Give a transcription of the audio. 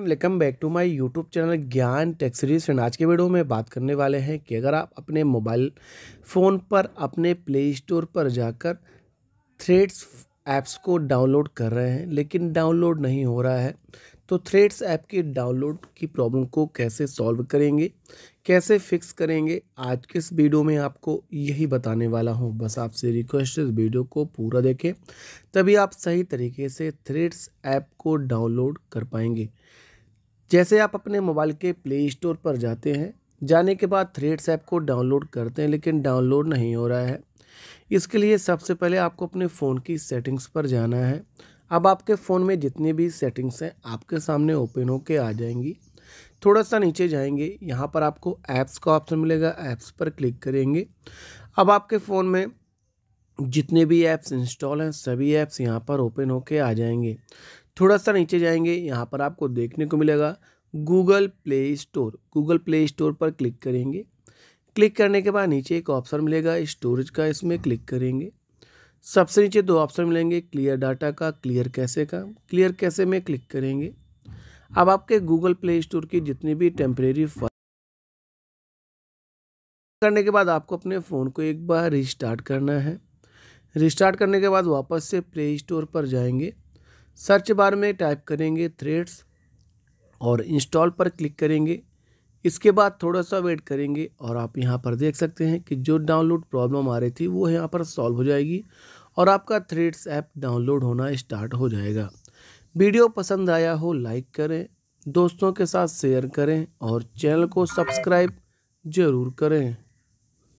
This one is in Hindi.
welcome back to my YouTube channel Gyan tech series and आज के वीडियो में बात करने वाले हैं कि अगर आप अपने मोबाइल फ़ोन पर अपने प्ले स्टोर पर जाकर थ्रेड्स ऐप्स को डाउनलोड कर रहे हैं लेकिन डाउनलोड नहीं हो रहा है तो थ्रेड्स ऐप के डाउनलोड की प्रॉब्लम को कैसे सॉल्व करेंगे कैसे फिक्स करेंगे आज के इस वीडियो में आपको यही बताने वाला हूं बस आपसे रिक्वेस्ट इस वीडियो को पूरा देखें तभी आप सही तरीके से थ्रेड्स ऐप को डाउनलोड कर पाएंगे जैसे आप अपने मोबाइल के प्ले स्टोर पर जाते हैं जाने के बाद थ्रेड्स ऐप को डाउनलोड करते हैं लेकिन डाउनलोड नहीं हो रहा है इसके लिए सबसे पहले आपको अपने फ़ोन की सेटिंग्स पर जाना है अब आपके फ़ोन में जितनी भी सेटिंग्स हैं आपके सामने ओपन होके आ जाएंगी थोड़ा सा नीचे जाएंगे यहाँ पर आपको ऐप्स का ऑप्शन मिलेगा ऐप्स पर क्लिक करेंगे अब आपके फ़ोन में जितने भी ऐप्स इंस्टॉल हैं सभी ऐप्स यहाँ पर ओपन होके आ जाएंगे थोड़ा सा नीचे जाएंगे यहाँ पर आपको देखने को मिलेगा Google Play Store Google Play Store पर क्लिक करेंगे क्लिक करने के बाद नीचे एक ऑप्शन मिलेगा स्टोरेज का इसमें क्लिक करेंगे सबसे नीचे दो ऑप्शन मिलेंगे क्लियर डाटा का क्लियर कैसे का क्लियर कैसे में क्लिक करेंगे अब आपके गूगल प्ले स्टोर की जितनी भी टेम्परेरी करने के बाद आपको अपने फ़ोन को एक बार रिस्टार्ट करना है रिस्टार्ट करने के बाद वापस से प्ले स्टोर पर जाएंगे सर्च बार में टाइप करेंगे थ्रेड्स और इंस्टॉल पर क्लिक करेंगे इसके बाद थोड़ा सा वेट करेंगे और आप यहाँ पर देख सकते हैं कि जो डाउनलोड प्रॉब्लम आ रही थी वो यहाँ पर सॉल्व हो जाएगी और आपका थ्रेड्स ऐप डाउनलोड होना स्टार्ट हो जाएगा वीडियो पसंद आया हो लाइक करें दोस्तों के साथ शेयर करें और चैनल को सब्सक्राइब ज़रूर करें